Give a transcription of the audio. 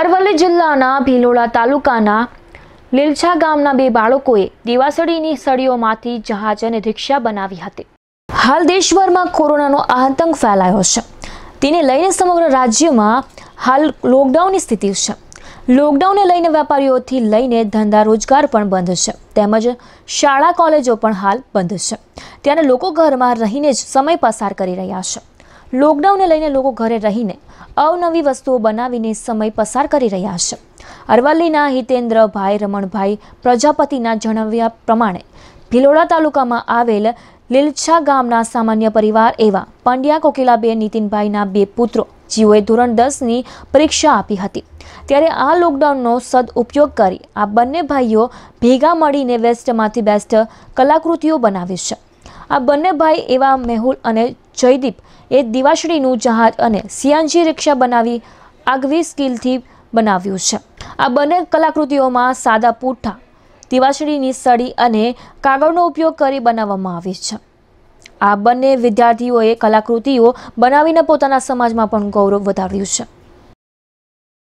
અરવલ્લી જિલ્લાના ભીલોડા તાલુકાના લીલછા ગામના બે બાળકોએ દિવાસળીની સળીઓમાંથી જહાજ અને રિક્ષા બનાવી હતી હાલ દેશભરમાં કોરોનાનો આતંક ફેલાયો છે તેને લઈને સમગ્ર રાજ્યમાં હાલ લોકડાઉનની સ્થિતિ છે લોકડાઉનને લઈને વેપારીઓથી લઈને ધંધા રોજગાર પણ બંધ છે તેમજ શાળા કોલેજો પણ હાલ બંધ છે ત્યારે લોકો ઘરમાં રહીને જ સમય પસાર કરી રહ્યા છે લોકડાઉનને લઈને લોકો ઘરે રહીને અવનવી વસ્તુઓ બનાવીને સમય પસાર કરી રહ્યા છે અરવલ્લીના હિતેન્દ્રભાઈ રમણભાઈ પ્રજાપતિના જણાવ્યા પ્રમાણે ભિલોડા તાલુકામાં આવેલ લીલછા ગામના સામાન્ય પરિવાર એવા પંડ્યા કોકિલાબેન નીતિનભાઈના બે પુત્રો જીઓએ ધોરણ દસની પરીક્ષા આપી હતી ત્યારે આ લોકડાઉનનો સદઉપયોગ કરી આ બંને ભાઈઓ ભેગા મળીને વેસ્ટમાંથી બેસ્ટ કલાકૃતિઓ બનાવી છે આ બંને ભાઈ એવા મેહુલ અને જયદીપ એ દિવાશડીનું જહાજ અને સિયાંજી રિક્ષા બનાવી આગવી સ્કિલથી બનાવ્યું છે આ બંને કલાકૃતિઓમાં સાદા પૂઠા દિવાશડીની સળી અને કાગળનો ઉપયોગ કરી બનાવવામાં આવી છે આ બંને વિદ્યાર્થીઓએ કલાકૃતિઓ બનાવીને પોતાના સમાજમાં પણ ગૌરવ વધાર્યું છે